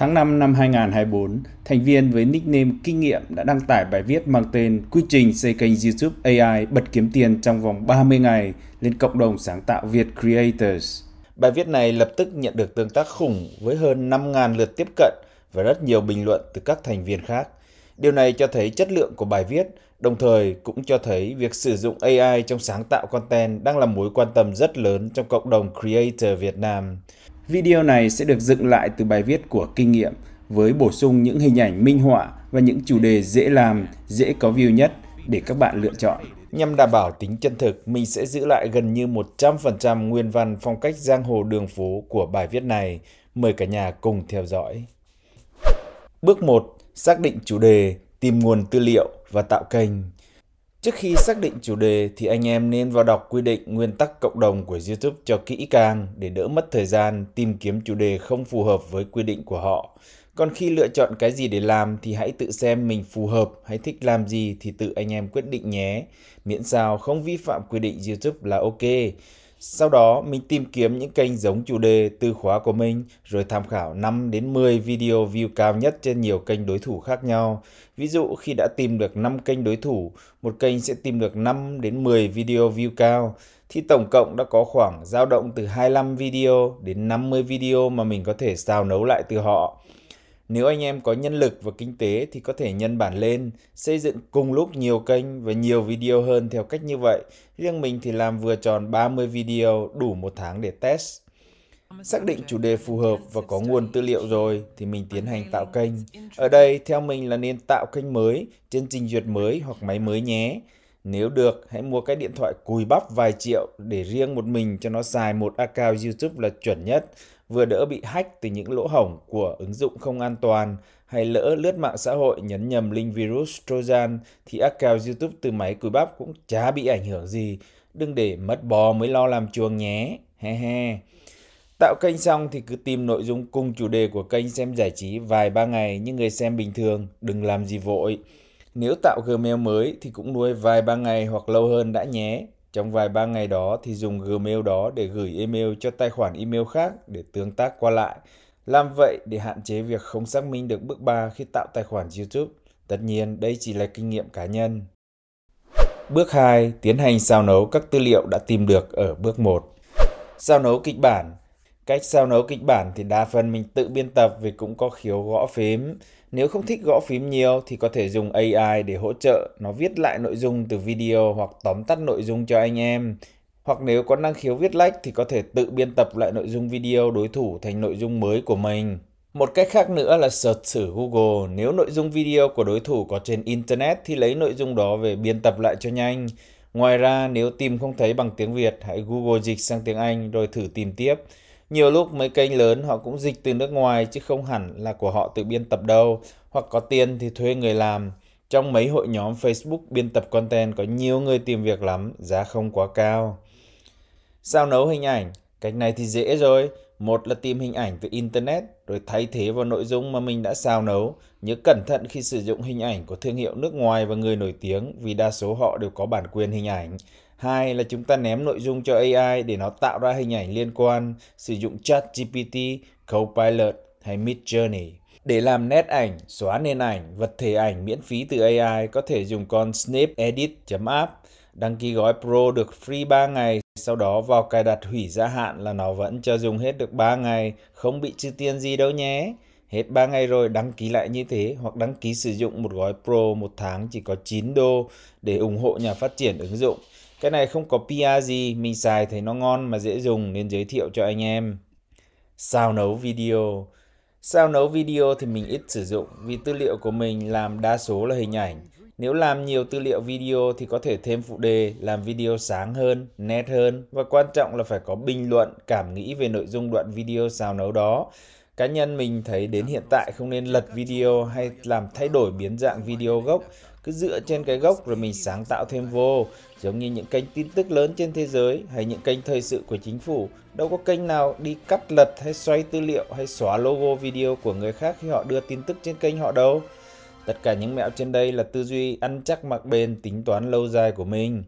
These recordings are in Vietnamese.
Tháng 5 năm 2024, thành viên với nickname Kinh nghiệm đã đăng tải bài viết mang tên Quy trình xây kênh YouTube AI bật kiếm tiền trong vòng 30 ngày lên cộng đồng sáng tạo Việt Creators. Bài viết này lập tức nhận được tương tác khủng với hơn 5.000 lượt tiếp cận và rất nhiều bình luận từ các thành viên khác. Điều này cho thấy chất lượng của bài viết, đồng thời cũng cho thấy việc sử dụng AI trong sáng tạo content đang là mối quan tâm rất lớn trong cộng đồng creator Việt Nam. Video này sẽ được dựng lại từ bài viết của kinh nghiệm với bổ sung những hình ảnh minh họa và những chủ đề dễ làm, dễ có view nhất để các bạn lựa chọn. Nhằm đảm bảo tính chân thực, mình sẽ giữ lại gần như 100% nguyên văn phong cách giang hồ đường phố của bài viết này. Mời cả nhà cùng theo dõi. Bước 1. Xác định chủ đề, tìm nguồn tư liệu và tạo kênh. Trước khi xác định chủ đề thì anh em nên vào đọc quy định nguyên tắc cộng đồng của YouTube cho kỹ càng để đỡ mất thời gian tìm kiếm chủ đề không phù hợp với quy định của họ. Còn khi lựa chọn cái gì để làm thì hãy tự xem mình phù hợp hay thích làm gì thì tự anh em quyết định nhé. Miễn sao không vi phạm quy định YouTube là ok. Sau đó, mình tìm kiếm những kênh giống chủ đề từ khóa của mình rồi tham khảo 5 đến 10 video view cao nhất trên nhiều kênh đối thủ khác nhau. Ví dụ khi đã tìm được 5 kênh đối thủ, một kênh sẽ tìm được 5 đến 10 video view cao thì tổng cộng đã có khoảng dao động từ 25 video đến 50 video mà mình có thể sao nấu lại từ họ. Nếu anh em có nhân lực và kinh tế thì có thể nhân bản lên, xây dựng cùng lúc nhiều kênh và nhiều video hơn theo cách như vậy. Riêng mình thì làm vừa tròn 30 video đủ một tháng để test. Xác định chủ đề phù hợp và có nguồn tư liệu rồi thì mình tiến hành tạo kênh. Ở đây theo mình là nên tạo kênh mới, trên trình duyệt mới hoặc máy mới nhé. Nếu được, hãy mua cái điện thoại cùi bắp vài triệu để riêng một mình cho nó xài một account YouTube là chuẩn nhất vừa đỡ bị hack từ những lỗ hổng của ứng dụng không an toàn hay lỡ lướt mạng xã hội nhấn nhầm link virus Trojan thì account YouTube từ máy cùi bắp cũng chả bị ảnh hưởng gì. Đừng để mất bò mới lo làm chuồng nhé. He he. Tạo kênh xong thì cứ tìm nội dung cùng chủ đề của kênh xem giải trí vài ba ngày như người xem bình thường, đừng làm gì vội. Nếu tạo Gmail mới thì cũng nuôi vài ba ngày hoặc lâu hơn đã nhé, trong vài ba ngày đó thì dùng Gmail đó để gửi email cho tài khoản email khác để tương tác qua lại. Làm vậy để hạn chế việc không xác minh được bước 3 khi tạo tài khoản YouTube. Tất nhiên, đây chỉ là kinh nghiệm cá nhân. Bước 2. Tiến hành sao nấu các tư liệu đã tìm được ở bước 1. sao nấu kịch bản Cách sao nấu kịch bản thì đa phần mình tự biên tập vì cũng có khiếu gõ phím. Nếu không thích gõ phím nhiều thì có thể dùng AI để hỗ trợ, nó viết lại nội dung từ video hoặc tóm tắt nội dung cho anh em. Hoặc nếu có năng khiếu viết lách thì có thể tự biên tập lại nội dung video đối thủ thành nội dung mới của mình. Một cách khác nữa là search thử Google, nếu nội dung video của đối thủ có trên Internet thì lấy nội dung đó về biên tập lại cho nhanh. Ngoài ra, nếu tìm không thấy bằng tiếng Việt, hãy Google dịch sang tiếng Anh rồi thử tìm tiếp. Nhiều lúc mấy kênh lớn họ cũng dịch từ nước ngoài chứ không hẳn là của họ tự biên tập đâu, hoặc có tiền thì thuê người làm. Trong mấy hội nhóm Facebook biên tập content có nhiều người tìm việc lắm, giá không quá cao. Sao nấu hình ảnh? Cách này thì dễ rồi. Một là tìm hình ảnh từ Internet rồi thay thế vào nội dung mà mình đã sao nấu. Nhớ cẩn thận khi sử dụng hình ảnh của thương hiệu nước ngoài và người nổi tiếng vì đa số họ đều có bản quyền hình ảnh. Hai là chúng ta ném nội dung cho AI để nó tạo ra hình ảnh liên quan, sử dụng chat gpt, Copilot hay mid journey Để làm nét ảnh, xóa nền ảnh, vật thể ảnh miễn phí từ AI có thể dùng con Snip Edit.app. Đăng ký gói Pro được free 3 ngày, sau đó vào cài đặt hủy gia hạn là nó vẫn cho dùng hết được 3 ngày, không bị trừ tiền gì đâu nhé. Hết 3 ngày rồi đăng ký lại như thế hoặc đăng ký sử dụng một gói Pro một tháng chỉ có 9 đô để ủng hộ nhà phát triển ứng dụng. Cái này không có PR gì, mình xài thấy nó ngon mà dễ dùng nên giới thiệu cho anh em. Sao nấu video Sao nấu video thì mình ít sử dụng vì tư liệu của mình làm đa số là hình ảnh. Nếu làm nhiều tư liệu video thì có thể thêm phụ đề, làm video sáng hơn, nét hơn và quan trọng là phải có bình luận, cảm nghĩ về nội dung đoạn video sao nấu đó. Cá nhân mình thấy đến hiện tại không nên lật video hay làm thay đổi biến dạng video gốc cứ dựa trên cái gốc rồi mình sáng tạo thêm vô giống như những kênh tin tức lớn trên thế giới hay những kênh thời sự của chính phủ đâu có kênh nào đi cắt lật hay xoay tư liệu hay xóa logo video của người khác khi họ đưa tin tức trên kênh họ đâu tất cả những mẹo trên đây là tư duy ăn chắc mặc bền tính toán lâu dài của mình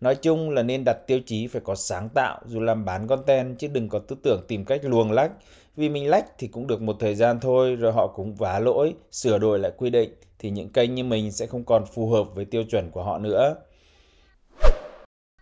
Nói chung là nên đặt tiêu chí phải có sáng tạo dù làm bán content chứ đừng có tư tưởng tìm cách luồng lách. Vì mình lách thì cũng được một thời gian thôi rồi họ cũng vá lỗi, sửa đổi lại quy định thì những kênh như mình sẽ không còn phù hợp với tiêu chuẩn của họ nữa.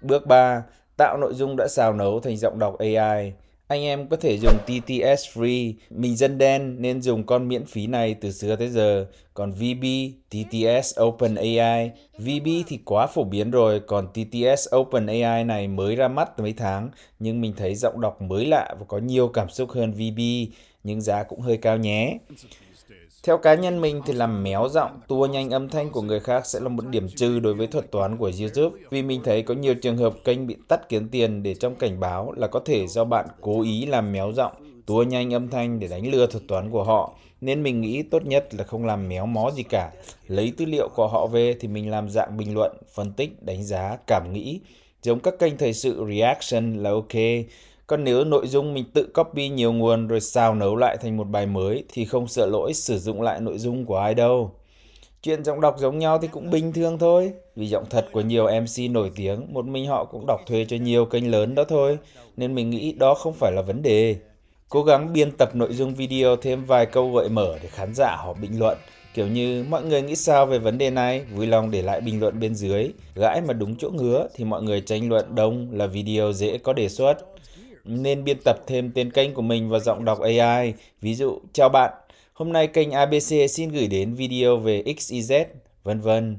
Bước 3. Tạo nội dung đã xào nấu thành giọng đọc AI. Anh em có thể dùng TTS Free, mình dân đen nên dùng con miễn phí này từ xưa tới giờ. Còn VB, TTS Open AI, VB thì quá phổ biến rồi, còn TTS Open AI này mới ra mắt mấy tháng, nhưng mình thấy giọng đọc mới lạ và có nhiều cảm xúc hơn VB, nhưng giá cũng hơi cao nhé. Theo cá nhân mình thì làm méo giọng, tua nhanh âm thanh của người khác sẽ là một điểm trừ đối với thuật toán của YouTube vì mình thấy có nhiều trường hợp kênh bị tắt kiếm tiền để trong cảnh báo là có thể do bạn cố ý làm méo giọng, tua nhanh âm thanh để đánh lừa thuật toán của họ. Nên mình nghĩ tốt nhất là không làm méo mó gì cả. Lấy tư liệu của họ về thì mình làm dạng bình luận, phân tích, đánh giá, cảm nghĩ. Giống các kênh thời sự reaction là ok còn nếu nội dung mình tự copy nhiều nguồn rồi xào nấu lại thành một bài mới thì không sợ lỗi sử dụng lại nội dung của ai đâu. Chuyện giọng đọc giống nhau thì cũng bình thường thôi, vì giọng thật của nhiều MC nổi tiếng, một mình họ cũng đọc thuê cho nhiều kênh lớn đó thôi, nên mình nghĩ đó không phải là vấn đề. Cố gắng biên tập nội dung video thêm vài câu gợi mở để khán giả họ bình luận, kiểu như mọi người nghĩ sao về vấn đề này, vui lòng để lại bình luận bên dưới. Gãi mà đúng chỗ ngứa thì mọi người tranh luận đông là video dễ có đề xuất nên biên tập thêm tên kênh của mình vào giọng đọc AI. Ví dụ, chào bạn, hôm nay kênh ABC xin gửi đến video về XYZ, vân vân.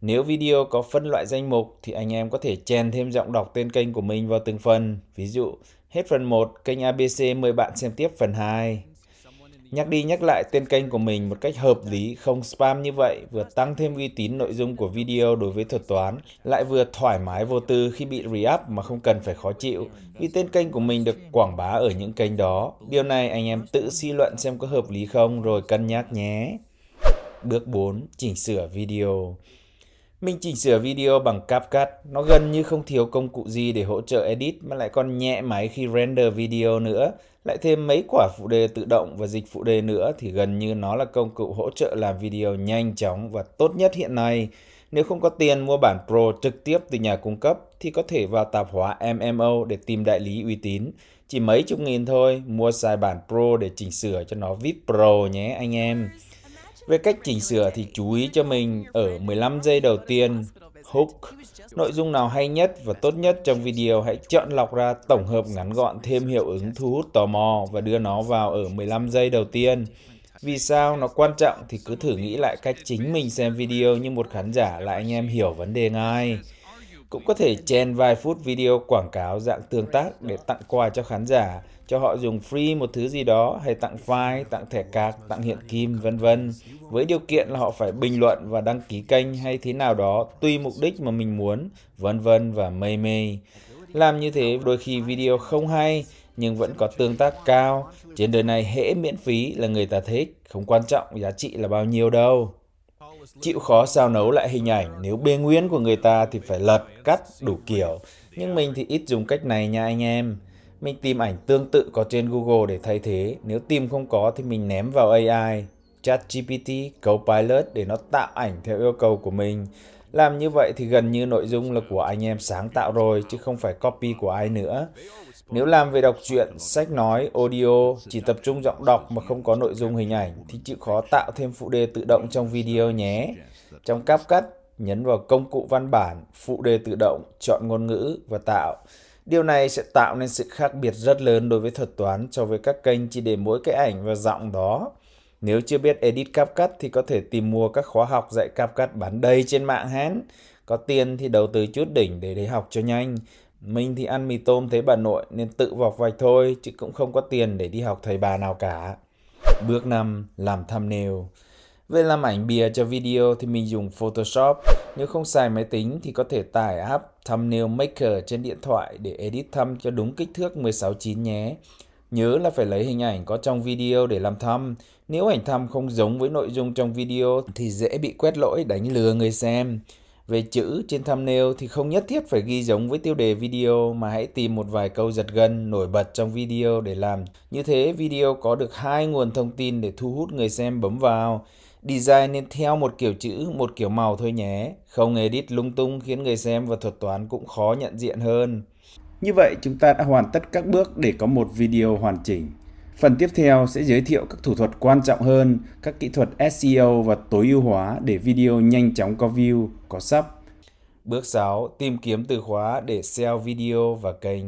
Nếu video có phân loại danh mục thì anh em có thể chèn thêm giọng đọc tên kênh của mình vào từng phần. Ví dụ, hết phần 1, kênh ABC mời bạn xem tiếp phần 2. Nhắc đi nhắc lại tên kênh của mình một cách hợp lý, không spam như vậy, vừa tăng thêm uy tín nội dung của video đối với thuật toán, lại vừa thoải mái vô tư khi bị re-up mà không cần phải khó chịu, vì tên kênh của mình được quảng bá ở những kênh đó. Điều này anh em tự suy luận xem có hợp lý không rồi cân nhắc nhé. Bước 4. Chỉnh sửa video mình chỉnh sửa video bằng CapCut, nó gần như không thiếu công cụ gì để hỗ trợ edit mà lại còn nhẹ máy khi render video nữa. Lại thêm mấy quả phụ đề tự động và dịch phụ đề nữa thì gần như nó là công cụ hỗ trợ làm video nhanh chóng và tốt nhất hiện nay. Nếu không có tiền mua bản Pro trực tiếp từ nhà cung cấp thì có thể vào tạp hóa MMO để tìm đại lý uy tín. Chỉ mấy chục nghìn thôi, mua xài bản Pro để chỉnh sửa cho nó VIP Pro nhé anh em. Về cách chỉnh sửa thì chú ý cho mình ở 15 giây đầu tiên, hook, nội dung nào hay nhất và tốt nhất trong video hãy chọn lọc ra tổng hợp ngắn gọn thêm hiệu ứng thu hút tò mò và đưa nó vào ở 15 giây đầu tiên. Vì sao nó quan trọng thì cứ thử nghĩ lại cách chính mình xem video như một khán giả là anh em hiểu vấn đề ngay. Cũng có thể chen vài phút video quảng cáo dạng tương tác để tặng quà cho khán giả cho họ dùng free một thứ gì đó hay tặng file, tặng thẻ cạc, tặng hiện kim, vân vân. Với điều kiện là họ phải bình luận và đăng ký kênh hay thế nào đó tùy mục đích mà mình muốn, vân vân và mây mây. Làm như thế đôi khi video không hay nhưng vẫn có tương tác cao. Trên đời này hễ miễn phí là người ta thích, không quan trọng giá trị là bao nhiêu đâu. Chịu khó sao nấu lại hình ảnh, nếu bê nguyên của người ta thì phải lật, cắt đủ kiểu. Nhưng mình thì ít dùng cách này nha anh em mình tìm ảnh tương tự có trên Google để thay thế. Nếu tìm không có thì mình ném vào AI, ChatGPT, Copilot để nó tạo ảnh theo yêu cầu của mình. Làm như vậy thì gần như nội dung là của anh em sáng tạo rồi, chứ không phải copy của ai nữa. Nếu làm về đọc truyện, sách nói, audio, chỉ tập trung giọng đọc mà không có nội dung hình ảnh thì chịu khó tạo thêm phụ đề tự động trong video nhé. Trong CapCut, nhấn vào công cụ văn bản, phụ đề tự động, chọn ngôn ngữ và tạo. Điều này sẽ tạo nên sự khác biệt rất lớn đối với thuật toán so với các kênh chỉ để mỗi cái ảnh và giọng đó. Nếu chưa biết edit CapCut thì có thể tìm mua các khóa học dạy CapCut bán đầy trên mạng hén. Có tiền thì đầu tư chút đỉnh để để học cho nhanh. Mình thì ăn mì tôm thấy bà nội nên tự vọc vạch thôi chứ cũng không có tiền để đi học thầy bà nào cả. Bước 5. Làm thumbnail. Về làm ảnh bìa cho video thì mình dùng Photoshop. Nếu không xài máy tính thì có thể tải app Thumbnail Maker trên điện thoại để edit thumb cho đúng kích thước 16:9 nhé. Nhớ là phải lấy hình ảnh có trong video để làm thumb. Nếu ảnh thumb không giống với nội dung trong video thì dễ bị quét lỗi đánh lừa người xem. Về chữ trên thumbnail thì không nhất thiết phải ghi giống với tiêu đề video mà hãy tìm một vài câu giật gân nổi bật trong video để làm. Như thế video có được hai nguồn thông tin để thu hút người xem bấm vào. Design nên theo một kiểu chữ, một kiểu màu thôi nhé. Không edit lung tung khiến người xem và thuật toán cũng khó nhận diện hơn. Như vậy chúng ta đã hoàn tất các bước để có một video hoàn chỉnh. Phần tiếp theo sẽ giới thiệu các thủ thuật quan trọng hơn, các kỹ thuật SEO và tối ưu hóa để video nhanh chóng có view, có sub. Bước 6. Tìm kiếm từ khóa để SEO video và kênh.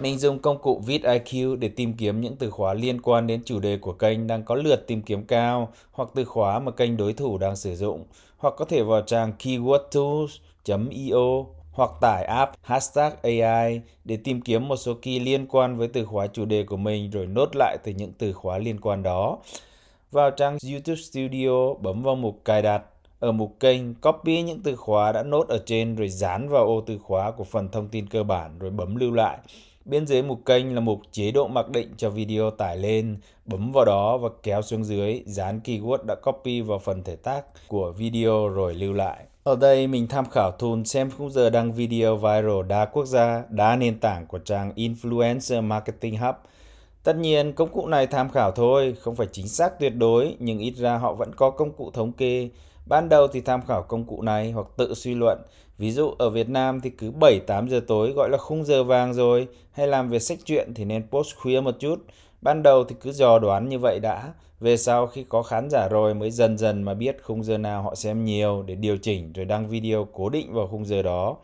Mình dùng công cụ VidIQ để tìm kiếm những từ khóa liên quan đến chủ đề của kênh đang có lượt tìm kiếm cao hoặc từ khóa mà kênh đối thủ đang sử dụng, hoặc có thể vào trang keywordtools.io hoặc tải app hashtag AI để tìm kiếm một số key liên quan với từ khóa chủ đề của mình rồi nốt lại từ những từ khóa liên quan đó. Vào trang YouTube Studio, bấm vào mục cài đặt ở mục kênh copy những từ khóa đã nốt ở trên rồi dán vào ô từ khóa của phần thông tin cơ bản rồi bấm lưu lại. Bên dưới mục kênh là mục chế độ mặc định cho video tải lên, bấm vào đó và kéo xuống dưới, dán keyword đã copy vào phần thể tác của video rồi lưu lại. Ở đây mình tham khảo thun xem khung giờ đăng video viral đa quốc gia, đa nền tảng của trang Influencer Marketing Hub. Tất nhiên công cụ này tham khảo thôi, không phải chính xác tuyệt đối nhưng ít ra họ vẫn có công cụ thống kê Ban đầu thì tham khảo công cụ này hoặc tự suy luận. Ví dụ ở Việt Nam thì cứ 7-8 giờ tối gọi là khung giờ vàng rồi, hay làm việc sách truyện thì nên post khuya một chút. Ban đầu thì cứ dò đoán như vậy đã, về sau khi có khán giả rồi mới dần dần mà biết khung giờ nào họ xem nhiều để điều chỉnh rồi đăng video cố định vào khung giờ đó.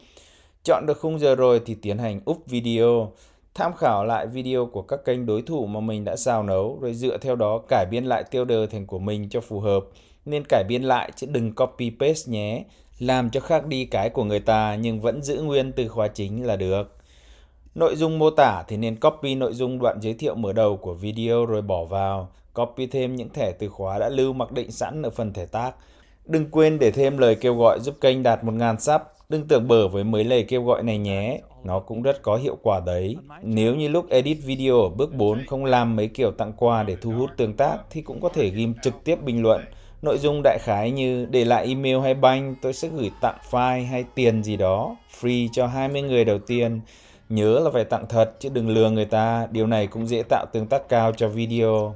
Chọn được khung giờ rồi thì tiến hành up video, tham khảo lại video của các kênh đối thủ mà mình đã xào nấu rồi dựa theo đó cải biên lại tiêu đề thành của mình cho phù hợp nên cải biên lại chứ đừng copy paste nhé. Làm cho khác đi cái của người ta nhưng vẫn giữ nguyên từ khóa chính là được. Nội dung mô tả thì nên copy nội dung đoạn giới thiệu mở đầu của video rồi bỏ vào. Copy thêm những thẻ từ khóa đã lưu mặc định sẵn ở phần thẻ tác. Đừng quên để thêm lời kêu gọi giúp kênh đạt 1.000 sub. Đừng tưởng bở với mấy lời kêu gọi này nhé, nó cũng rất có hiệu quả đấy. Nếu như lúc edit video ở bước 4 không làm mấy kiểu tặng quà để thu hút tương tác thì cũng có thể ghim trực tiếp bình luận Nội dung đại khái như để lại email hay banh tôi sẽ gửi tặng file hay tiền gì đó, free cho 20 người đầu tiên. Nhớ là phải tặng thật chứ đừng lừa người ta, điều này cũng dễ tạo tương tác cao cho video.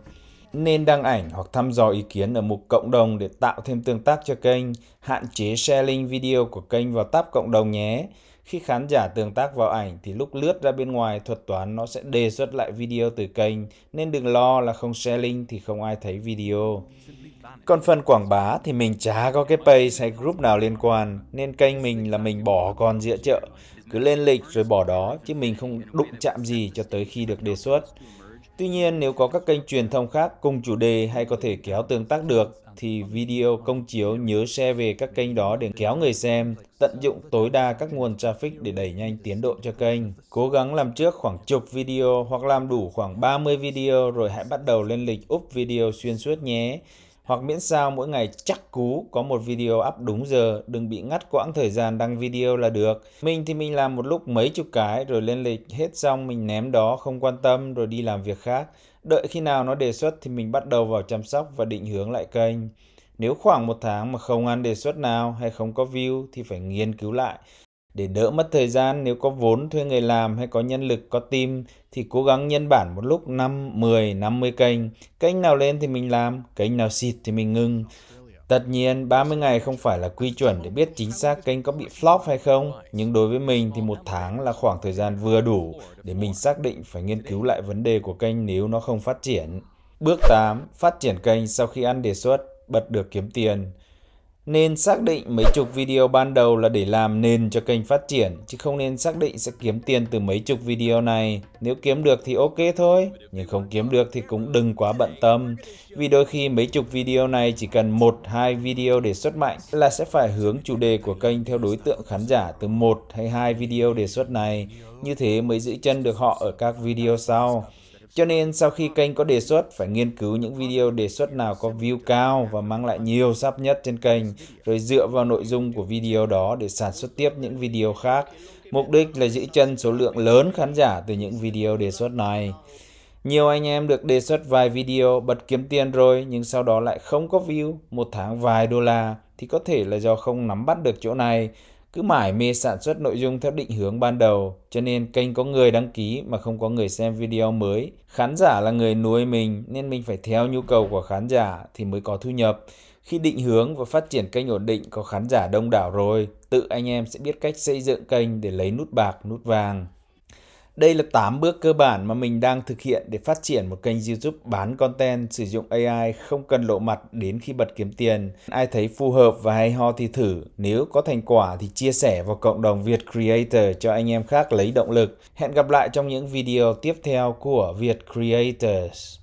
Nên đăng ảnh hoặc thăm dò ý kiến ở mục cộng đồng để tạo thêm tương tác cho kênh. Hạn chế share link video của kênh vào tab cộng đồng nhé. Khi khán giả tương tác vào ảnh thì lúc lướt ra bên ngoài thuật toán nó sẽ đề xuất lại video từ kênh nên đừng lo là không share link thì không ai thấy video. Còn phần quảng bá thì mình chả có cái page hay group nào liên quan, nên kênh mình là mình bỏ còn dịa chợ, cứ lên lịch rồi bỏ đó, chứ mình không đụng chạm gì cho tới khi được đề xuất. Tuy nhiên, nếu có các kênh truyền thông khác cùng chủ đề hay có thể kéo tương tác được, thì video công chiếu nhớ share về các kênh đó để kéo người xem, tận dụng tối đa các nguồn traffic để đẩy nhanh tiến độ cho kênh. Cố gắng làm trước khoảng chục video hoặc làm đủ khoảng 30 video rồi hãy bắt đầu lên lịch up video xuyên suốt nhé. Hoặc miễn sao mỗi ngày chắc cú có một video up đúng giờ, đừng bị ngắt quãng thời gian đăng video là được. Mình thì mình làm một lúc mấy chục cái rồi lên lịch hết xong mình ném đó không quan tâm rồi đi làm việc khác. Đợi khi nào nó đề xuất thì mình bắt đầu vào chăm sóc và định hướng lại kênh. Nếu khoảng một tháng mà không ăn đề xuất nào hay không có view thì phải nghiên cứu lại để đỡ mất thời gian nếu có vốn thuê người làm hay có nhân lực, có team thì cố gắng nhân bản một lúc 5, 10, 50 kênh. Kênh nào lên thì mình làm, kênh nào xịt thì mình ngưng. Tất nhiên, 30 ngày không phải là quy chuẩn để biết chính xác kênh có bị flop hay không, nhưng đối với mình thì một tháng là khoảng thời gian vừa đủ để mình xác định phải nghiên cứu lại vấn đề của kênh nếu nó không phát triển. Bước 8. Phát triển kênh sau khi ăn đề xuất, bật được kiếm tiền nên xác định mấy chục video ban đầu là để làm nền cho kênh phát triển, chứ không nên xác định sẽ kiếm tiền từ mấy chục video này. Nếu kiếm được thì ok thôi, nhưng không kiếm được thì cũng đừng quá bận tâm, vì đôi khi mấy chục video này chỉ cần một hai video để xuất mạnh là sẽ phải hướng chủ đề của kênh theo đối tượng khán giả từ một hay hai video đề xuất này, như thế mới giữ chân được họ ở các video sau. Cho nên sau khi kênh có đề xuất, phải nghiên cứu những video đề xuất nào có view cao và mang lại nhiều sub nhất trên kênh, rồi dựa vào nội dung của video đó để sản xuất tiếp những video khác. Mục đích là giữ chân số lượng lớn khán giả từ những video đề xuất này. Nhiều anh em được đề xuất vài video bật kiếm tiền rồi nhưng sau đó lại không có view, một tháng vài đô la thì có thể là do không nắm bắt được chỗ này cứ mải mê sản xuất nội dung theo định hướng ban đầu, cho nên kênh có người đăng ký mà không có người xem video mới. Khán giả là người nuôi mình nên mình phải theo nhu cầu của khán giả thì mới có thu nhập. Khi định hướng và phát triển kênh ổn định có khán giả đông đảo rồi, tự anh em sẽ biết cách xây dựng kênh để lấy nút bạc, nút vàng. Đây là 8 bước cơ bản mà mình đang thực hiện để phát triển một kênh YouTube bán content sử dụng AI không cần lộ mặt đến khi bật kiếm tiền. Ai thấy phù hợp và hay ho thì thử, nếu có thành quả thì chia sẻ vào cộng đồng Việt Creator cho anh em khác lấy động lực. Hẹn gặp lại trong những video tiếp theo của Việt Creators.